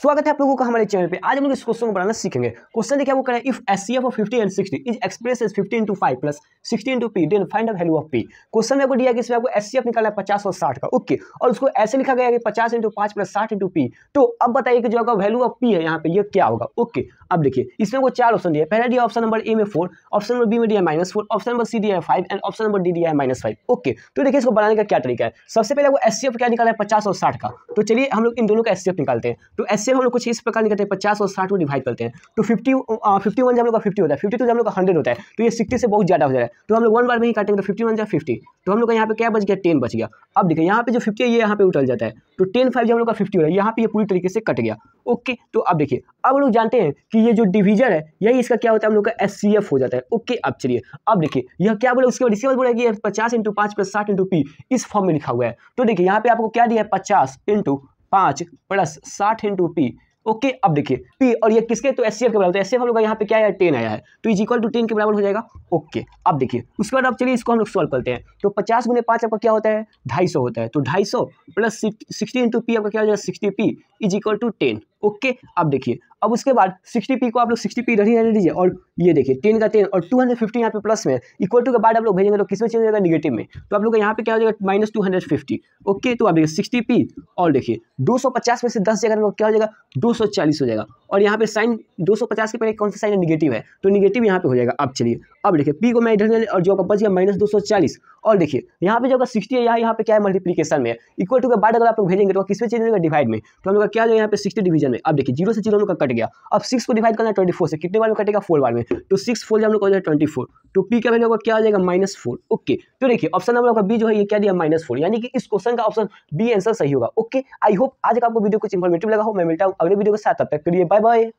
स्वागत है आप लोगों का हमारे चैनल पे आज हम लोग इस क्वेश्चन को बनाना सीखेंगे क्वेश्चन देखिए वो करें if S C F of fifty and sixty is express is fifty into five plus sixty into P then find value of P question में आपको दिया कि इसमें आपको एस सी एफ निकालना है पचास और साठ का ओके और उसको ऐसे लिखा गया कि पचास इंटू पांच प्लस साठ इंटू पी तो अब बताइए कि जो आपका वैल्यू ऑफ पी है यहाँ पे ये क्या होगा ओके अब देखिए इसमें को चार ऑप्शन दिया पहला दिया ऑप्शन नंबर ए में फोर ऑप्शन नंबर बी में दिया minus four option number C दिया है five and option number D दिया है माइनस फाइव ओके तो देखिए इसको बनाने का क्या तरीका है सबसे पहले वो एस क्या निकाला है पचास और साठ का तो चलिए हम लोग इन दोनों का एस निकालते हैं तो एस हम लोग कुछ इस प्रकार निकलते हैं पचास और साठ को डिवाइड करते हैं तो फिफ्टी फिफ्टी वन जब लोग का फिफ्टी होता है फिफ्टी टू जब हम लोग का हंड्रेड होता है तो ये सिक्सटी से बहुत ज़्यादा हो जाए तो हम लोग वन बार में ही काटेंगे तो फिफ्टी वन जाए फिफ्टी तो हम लोग का यहाँ पे क्या बच गया टेन बच गया अब देखिए यहाँ पे जो फिफ्टी है ये यहाँ पे उठल जाता है तो टेन फाइव जब हम लोग का फिफ्टी हो रहा है यहाँ पे ये पूरी तरीके से कट गया ओके तो अब देखिए अब लोग जानते हैं कि ये जो डिवीजन है यही इसका क्या होता है हम लोग का एस हो जाता है ओके अब चलिए अब देखिए यह क्या बोला उसके बाद इसके बाद बोला कि पचास इंटू पाँच प्लस साठ इंटू पी इस फॉर्म में लिखा हुआ है तो देखिए यहाँ पे आपको क्या दिया है पचास इंटू पाँच प्लस साठ इंटू पी ओके अब देखिए पी और ये किसके तो एस के बराबर तो एस हम लोग का यहाँ पे क्या है टेन आया है तो इज इक्वल टू टेन के बराबर हो जाएगा ओके अब देखिए उसके बाद अब चलिए इसको हम लोग सॉल्व करते हैं तो पचास गुने पाँच आपका क्या होता है ढाई सौ होता है तो ढाई सौ प्लस सिक्सटी इंटू पी आपका क्या हो जाएगा sixty P is equal to ten okay अब देखिए अब उसके बाद 60p को आप लोग 60p इधर ही रहने दीजिए और ये देखिए 10 का 10 और 250 हंड्रेड फिफ्टी यहाँ पे प्लस में इक्वल टू के बाद आप लोग भेजेंगे तो किसमें चेंज होगा निगेटिव में तो आप लोग यहाँ पे क्या हो जाएगा minus two hundred fifty okay तो आप देखिए सिक्सटी पी और देखिए दो सौ पचास में से दस जगह लोग क्या हो जाएगा दो सौ चालीस हो जाएगा और यहाँ पे साइन दो सौ पचास के पहले कौन सा साइन निगेटिव है तो निगेटिव यहाँ पे हो जाएगा अब चलिए अब देखिए पी को मैं इधर और जो आपका बच गया माइनस दो सौ चालीस और देखिए यहाँ पे जो होगा सिक्सटी है यहाँ यहाँ पे क्या है मल्टीप्लीकेशन में इक्वल टू के बाद अगर आप लोग भेजेंगे तो किसमें चेंज होगा डिवाइड में तो हम लोग क्या हो जाएगा यहाँ पे सिक्सटी डिवीजन डिवीजन में अब देखिए जीरो से जीरो हम कट गया अब सिक्स को डिवाइड करना ट्वेंटी फोर से कितने बार में कटेगा फोर बार में तो सिक्स फोर हम लोग हो ट्वेंटी फोर तो पी का वैल्यू होगा क्या आ जाएगा माइनस फोर ओके तो देखिए ऑप्शन नंबर आपका बी जो है ये क्या दिया माइनस फोर यानी कि इस क्वेश्चन का ऑप्शन बी आंसर सही होगा ओके आई होप आज का आपको वीडियो कुछ इंफॉर्मेटिव लगा हो मैं मिलता हूँ अगले वीडियो के साथ तब तक के लिए बाय बाय